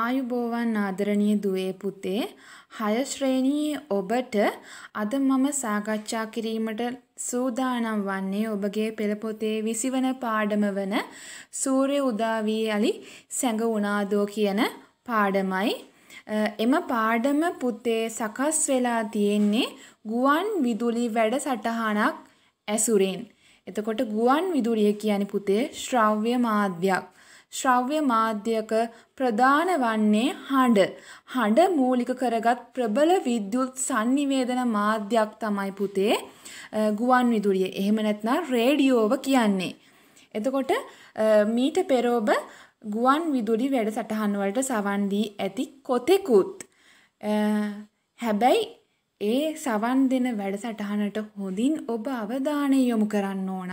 ආයුබෝවන් ආදරණීය දුවේ පුතේ හය ශ්‍රේණියේ ඔබට අද මම සාකච්ඡා කිරීමට සූදානම් වන්නේ ඔබගේ පෙළ පොතේ විසිවන පාඩම වන සූර්ය උදා වී යලි සැඟ වුණාදෝ කියන පාඩමයි එම පාඩම පුතේ සකස් වෙලා තියෙන්නේ ගුවන් විදුලි වැඩසටහනක් ඇසුරෙන් එතකොට ගුවන් විදුලිය කියන්නේ පුතේ ශ්‍රව්‍ය මාධ්‍යයක් ශ්‍රව්‍ය මාධ්‍යක ප්‍රධාන වන්නේ හඬ. හඬ මූලික කරගත් ප්‍රබල විද්‍යුත් sannivedana මාධ්‍යයක් තමයි පුතේ ගුවන් විදුලිය. එහෙම නැත්නම් රේඩියෝව කියන්නේ. එතකොට මීට පෙර ඔබ ගුවන් විදුලි වැඩසටහන් වලට සවන් දී ඇති කොතෙකුත් හැබැයි ඒ සවන් දෙන වැඩසටහනට හොඳින් ඔබ අවධානය යොමු කරන්න ඕන.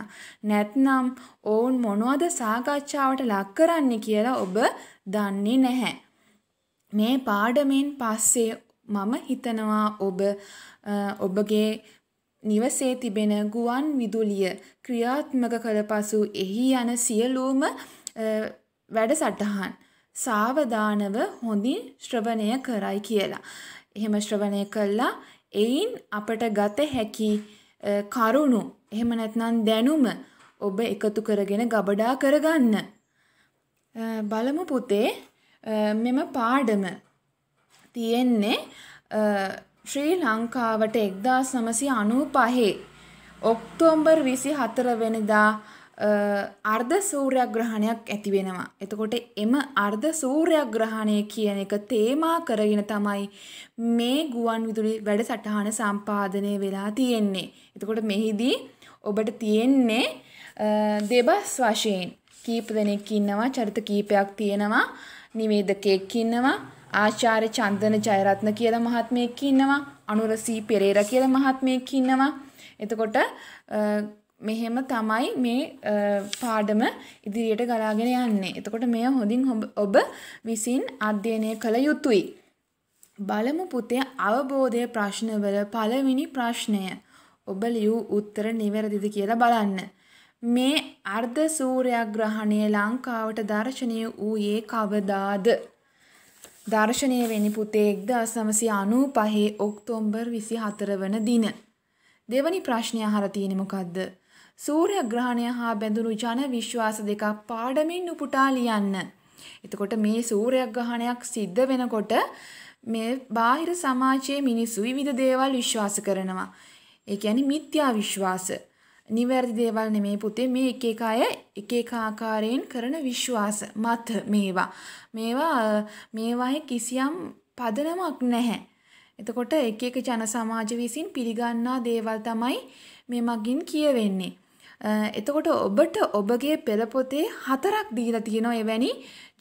නැත්නම් ඔවුන් මොනවද සාකච්ඡාවට ලක් කරන්නේ කියලා ඔබ දන්නේ නැහැ. මේ පාඩමෙන් පස්සේ මම හිතනවා ඔබ ඔබගේ නිවසේ තිබෙන ගුවන් විදුලිය ක්‍රියාත්මක කළ පසු එහි යන සියලුම වැඩසටහන් සාවධානව හොඳින් ශ්‍රවණය කරයි කියලා. එහෙම ශ්‍රවණය කළා එයින් අපට ගත හැකි කරුණු එහෙම නැත්නම් දැනුම ඔබ එකතු කරගෙන ගබඩා කරගන්න. බලමු පුතේ මෙම පාඩම තියෙන්නේ ශ්‍රී ලංකාවට එක්දා සමසි අනූ පහේ ඔක්තෝම්බර් විසි හතරවෙනිදා අර්ධ සූර්යග්‍රහණයක් ඇතිවෙනවා. එතකොට එම අර්ධ සූර්යග්‍රහණය කියන එක තේමා කරගෙන තමයි මේ ගුවන් විදුලි වැඩසටහන සම්පාදනය වෙලා තියෙන්නේ. එතකොට මෙහිදී ඔබට තියෙන්නේ දෙබස් වශයෙන් කීප දෙනෙක් ඉන්නවා චරිත කීපයක් තියෙනවා නිවේදකයෙක් ඉන්නවා ආචාර්ය චන්දන ජයරත්න කියලා මහත්මයෙක් ඉන්නවා අනුර සී පෙරේරා කියලා මහත්මයෙක් ඉන්නවා එතකොට මෙහෙම තමයි මේ පාඩම ඉදිරියට ගලාගෙන යන්නේ. එතකොට මෙය හොඳින් ඔබ විසින් අධ්‍යයනය කළ යුතුයි. බලමු පුතේ අවබෝධය ප්‍රශ්නවල පළවෙනි ප්‍රශ්නය. ඔබ ලියූ උත්තර නිවැරදිද කියලා බලන්න. මේ අර්ධ සූර්යග්‍රහණය ලංකාවට දර්ශනීය වූයේ කවදාද? දර්ශනීය වෙන්නේ පුතේ 1995 ඔක්තෝබර් 24 වන දින. දෙවනි ප්‍රශ්නය අහලා තියෙන්නේ මොකද්ද? සූර්යග්‍රහණය හා බැඳුණු ජන විශ්වාස දෙකක් පාඩමින් උපුටා ලියන්න. එතකොට මේ සූර්යග්‍රහණයක් සිද්ධ වෙනකොට මේ බාහිර සමාජයේ මිනිස්සු විවිධ දේවල් විශ්වාස කරනවා. ඒ කියන්නේ මිත්‍යා විශ්වාස. නිවැරදි දේවල් නෙමේ පුතේ මේ එක එක අය එක එක ආකාරයෙන් කරන විශ්වාස මත මේවා. මේවා මේවායේ කිසියම් පදනමක් නැහැ. එතකොට එක එක ජන සමාජ විසින් පිළිගන්නා දේවල් තමයි මේ මගින් කියවෙන්නේ. එතකොට ඔබට ඔබගේ පෙළපොතේ හතරක් දීලා තියෙනවා එවැනි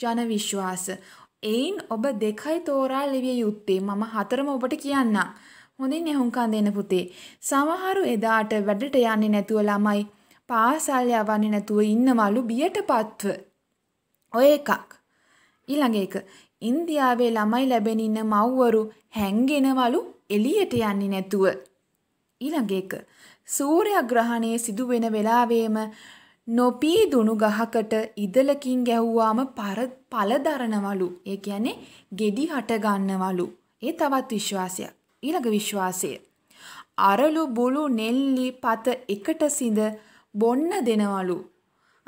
ජන විශ්වාස. එයින් ඔබ දෙකයි තෝරා ලිවිය යුත්තේ. මම හතරම ඔබට කියන්නම්. හොඳින් එහුම්කන් දෙන්න පුතේ. සමහරු එදාට වැඩට යන්නේ නැතුව ළමයි පාසල් යවන්නේ නැතුව ඉන්නවලු බියටපත්ව. ඔය එකක්. ඊළඟ එක ඉන්දියාවේ ළමයි ලැබෙන ඉන්න මව්වරු හැංගෙනවලු එළියට යන්නේ නැතුව. ඊළඟ එක සූර්යග්‍රහණය සිදුවෙන වෙලාවේම නොපීදුණු ගහකට ඉදලකින් ගැහුවාම පර පළදරනවලු. ඒ කියන්නේ ගෙඩි හට ගන්නවලු. ඒ තවත් විශ්වාසයක්. ඊළඟ විශ්වාසය. අරලු බුළු නෙල්ලි පත එකට සිඳ බොන්න දෙනවලු.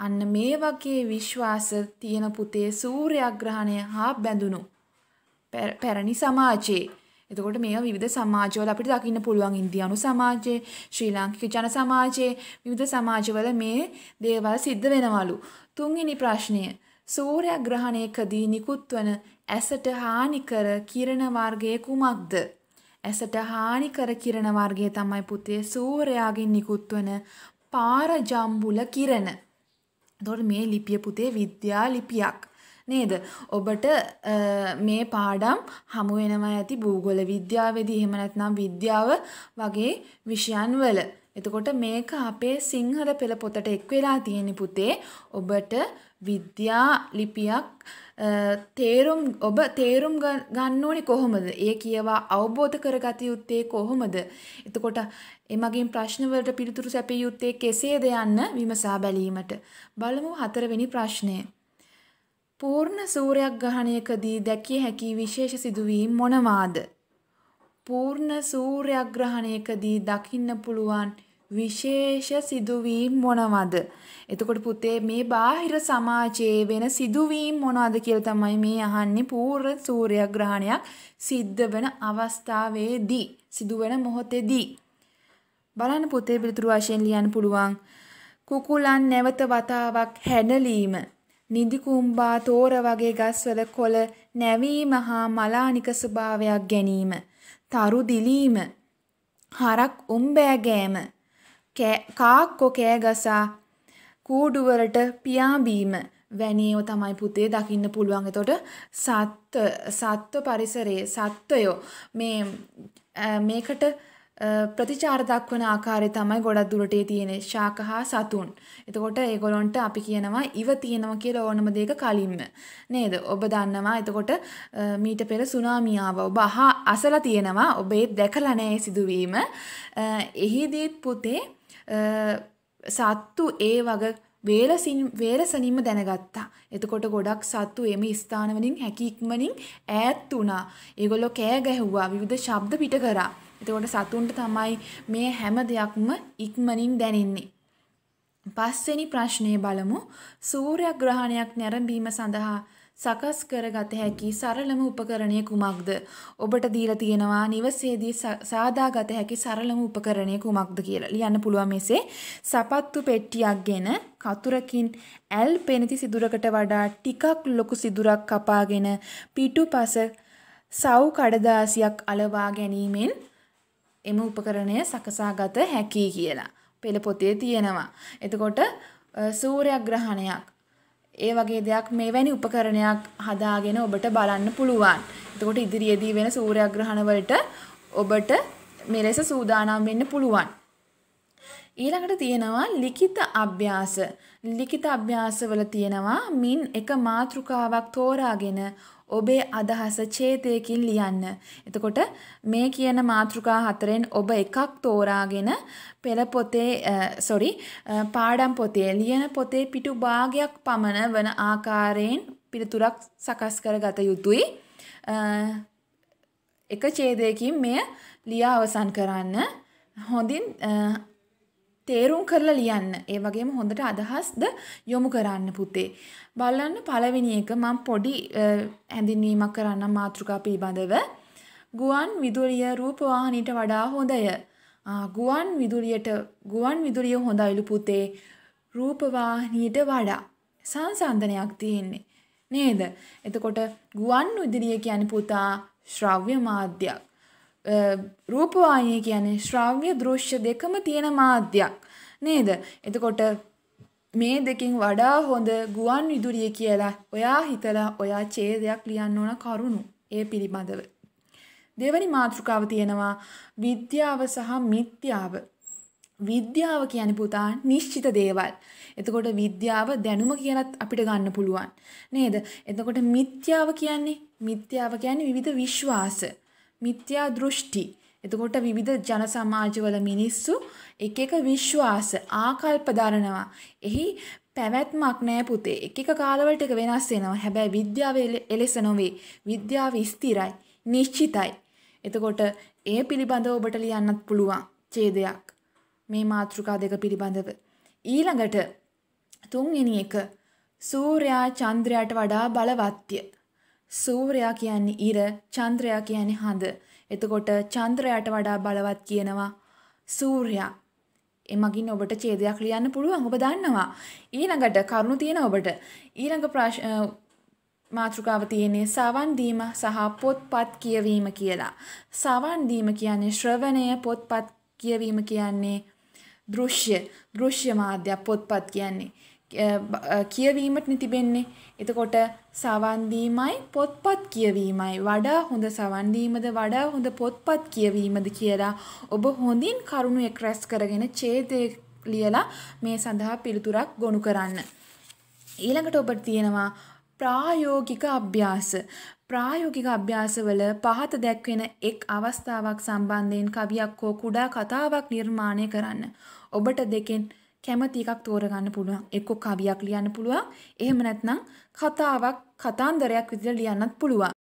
අන්න මේ වගේ විශ්වාස තියෙන පුතේ සූර්යග්‍රහණය හා බැඳුණු පැරණි සමාජයේ එතකොට මේවා විවිධ සමාජවල අපිට දකින්න පුළුවන් ඉන්දියානු සමාජයේ ශ්‍රී ලාංකික ජන සමාජයේ විවිධ සමාජවල මේ දේවල් සිද්ධ වෙනවලු. තුන්වෙනි ප්‍රශ්නය සූර්යග්‍රහණයකදී නිකුත් වන ඇසට හානිකර කිරණ වර්ගය කුමක්ද? ඇසට හානිකර කිරණ වර්ගය තමයි පුතේ සූර්යාගෙන් නිකුත් වන පාරජම්බුල කිරණ. එතකොට මේ ලිපිය පුතේ විද්‍යා ලිපියක්. නේද? ඔබට මේ පාඩම් හමු වෙනවා ඇති භූගෝල විද්‍යාවේදී එහෙම නැත්නම් විද්‍යාව වගේ විෂයන් වල. එතකොට මේක අපේ සිංහල පෙළ පොතට එක් වෙලා තියෙන පුතේ ඔබට විද්‍යා ලිපියක් තේරුම් ඔබ තේරුම් ගන්න ඕනේ කොහොමද? ඒ කියවා අවබෝධ කරගත යුත්තේ කොහොමද? එතකොට එමගින් ප්‍රශ්න වලට පිළිතුරු සැපිය යුත්තේ කෙසේද යන්න විමසා බැලීමට. බලමු හතරවෙනි ප්‍රශ්නය. පූර්ණ සූර්යග්‍රහණයකදී දැකිය හැකි විශේෂ සිදුවීම් මොනවාද? පූර්ණ සූර්යග්‍රහණයකදී දකින්න පුළුවන් විශේෂ සිදුවීම් මොනවද? එතකොට පුතේ මේ බාහිර සමාජයේ වෙන සිදුවීම් මොනවද කියලා තමයි මේ අහන්නේ පූර්ණ සූර්යග්‍රහණයක් සිද්ධ වෙන අවස්ථාවේදී සිදුවන මොහොතේදී බලන්න පුතේ පිළිතුරු වශයෙන් ලියන්න පුළුවන් කුකුලන් නැවත වතාවක් හැඩලීම නිදිකුම්බා තෝර වගේ ගස්වල කොළ නැවීම හා මලානික ස්වභාවයක් ගැනීම තරු දිලීම හරක් උම්බෑ ගෑම කාක්කෝ කෑගසා කූඩුවලට පියාඹීම වැනියෝ තමයි පුතේ දකින්න පුළුවන්. එතකොට සත්ත්ව සත්ත්ව පරිසරයේ සත්ත්වයෝ මේ මේකට ප්‍රතිචාර දක්වන ආකාරය තමයි ගොඩක් දුරට තියෙන ශාක හා සතුන්. එතකොට ඒගොල්ලන්ට අපි කියනවා ඉව තියෙනවා කියලා ඕනම දෙයක කලින්ම. නේද? ඔබ දන්නවා. එතකොට මීට පෙර සුනාමි ආවා. ඔබ අහා අසලා තියෙනවා. ඔබ ඒ දැකලා නැහැ සිදුවීම. එහිදීත් පුතේ සත්තු ඒ වගේ වේලසින් වේලසනින්ම දැනගත්තා. එතකොට ගොඩක් සත්තු එම ස්ථානවලින් හැකි ඉක්මනින් ඈත් වුණා. ඒගොල්ලෝ කෑ ගැහුවා, විවිධ ශබ්ද පිට කරා. එතකොට සතුන්ට තමයි මේ හැම දෙයක්ම ඉක්මනින් දැනෙන්නේ. පස්වෙනි ප්‍රශ්නය බලමු. සූර්යග්‍රහණයක් නැරඹීම සඳහා සකස් කරගත හැකි සරලම උපකරණය කුමක්ද? ඔබට දීලා තියෙනවා නිවසේදී සාදාගත හැකි සරලම උපකරණය කුමක්ද කියලා. ලියන්න පුළුවන් මෙසේ සපත්තු පෙට්ටියක්ගෙන කතුරකින් ඇල් පෙනිති සිදුරකට වඩා ටිකක් ලොකු සිදුරක් කපාගෙන පිටුපස සව් කඩදාසියක් අලවා ගැනීමෙන් එම උපකරණය සකසාගත හැකියි කියලා. පෙළ පොතේ තියෙනවා. එතකොට සූර්යග්‍රහණයක් ඒ වගේ දෙයක් මෙවැනි උපකරණයක් හදාගෙන ඔබට බලන්න පුළුවන්. එතකොට ඉදිරියේදී වෙන සූර්යග්‍රහණ වලට ඔබට මෙලෙස සූදානම් වෙන්න පුළුවන්. ඊළඟට තියෙනවා ලිඛිත අභ්‍යාස. ලිඛිත අභ්‍යාසවල තියෙනවා මින් එක මාතෘකාවක් තෝරාගෙන ඔබේ අදහස ඡේදයකින් ලියන්න. එතකොට මේ කියන මාතෘකා හතරෙන් ඔබ එකක් තෝරාගෙන පෙළ පොතේ sorry පාඩම් පොතේ ලියන පොතේ පිටු භාගයක් පමණ වන ආකාරයෙන් පිළිතුරක් සකස් කරගත යුතුයි. එක ඡේදයකින් මෙය ලියා අවසන් කරන්න. හොඳින් තේරුම් කරලා ලියන්න. ඒ වගේම හොඳට අදහස්ද යොමු කරන්න පුතේ. බලන්න පළවෙනි එක මම පොඩි හැඳින්වීමක් කරන්න මාතෘකා පිළිබඳව. ගුවන් විදුලිය රූපවාහිනියට වඩා හොඳය. ගුවන් විදුලියට ගුවන් විදුලිය හොඳයිලු පුතේ. රූපවාහිනියට වඩා සංසන්දනයක් තියෙන්නේ. නේද? එතකොට ගුවන් විදුලිය කියන්නේ පුතා ශ්‍රව්‍ය මාධ්‍යයක්. රූපවාහිනිය කියන්නේ ශ්‍රාව්‍ය දෘශ්‍ය දෙකම තියෙන මාධ්‍යයක් නේද? එතකොට මේ දෙකෙන් වඩා හොඳ ගුවන් විදුලිය කියලා ඔයා හිතලා ඔයා ඡේදයක් ලියන්න ඕන කරුණු ඒ පිළිබඳව. දෙවැනි මාතෘකාව තියෙනවා විද්‍යාව සහ මිත්‍යාව. විද්‍යාව කියන්නේ පුතා නිශ්චිත දේවල්. එතකොට විද්‍යාව දැනුම කියලත් අපිට ගන්න පුළුවන්. නේද? එතකොට මිත්‍යාව කියන්නේ මිත්‍යාව කියන්නේ විවිධ විශ්වාස. මිත්‍යා දෘෂ්ටි. එතකොට විවිධ ජන සමාජවල මිනිස්සු එක එක විශ්වාස ආකල්ප දරනවා. එහි පැවැත්මක් නෑ පුතේ. එක එක කාලවලට එක වෙනස් වෙනවා. හැබැයි විද්‍යාව එලෙස නොවේ. විද්‍යාව ස්ථිරයි, නිශ්චිතයි. එතකොට ඒ පිළිබඳව ඔබට ලියන්නත් පුළුවන් ඡේදයක්. මේ මාතෘකා දෙක පිළිබඳව. ඊළඟට තුන්වෙනි එක සූර්යා චන්ද්‍රයාට වඩා බලවත්ය. සූර්යයා කියන්නේ ඉර, චන්ද්‍රයා කියන්නේ හඳ. එතකොට චන්ද්‍රයාට වඩා බලවත් කියනවා සූර්යයා. එමගින් ඔබට ඡේදයක් ලියන්න පුළුවන්. ඔබ දන්නවා. ඊළඟට කරුණු තියෙන ඔබට. ඊළඟ මාතෘකාව තියෙන්නේ සවන් දීම සහ පොත්පත් කියවීම කියලා. සවන් දීම කියන්නේ ශ්‍රවණය, පොත්පත් කියවීම කියන්නේ දෘශ්‍ය, දෘශ්‍ය මාධ්‍ය පොත්පත් කියන්නේ. කියවීමට තිබෙන්නේ. එතකොට සවන් දීමයි පොත්පත් කියවීමයි වඩා හොඳ සවන් දීමද වඩා හොඳ පොත්පත් කියවීමද කියලා ඔබ හොඳින් කරුණු එක් රැස් කරගෙන ඡේදය ලියලා මේ සඳහා පිළිතුරක් ගොනු කරන්න. ඊළඟට ඔබට තියෙනවා ප්‍රායෝගික අභ්‍යාස. ප්‍රායෝගික අභ්‍යාසවල පහත දැක්වෙන එක් අවස්ථාවක් සම්බන්ධයෙන් කවියක් හෝ කුඩා කතාවක් නිර්මාණය කරන්න. ඔබට දෙකෙන් කැමති එකක් තෝරගන්න පුළුවන්. එක්ක කවියක් ලියන්න පුළුවන්. එහෙම නැත්නම් කතාවක් කතාන්දරයක් විදිහට ලියන්නත් පුළුවන්.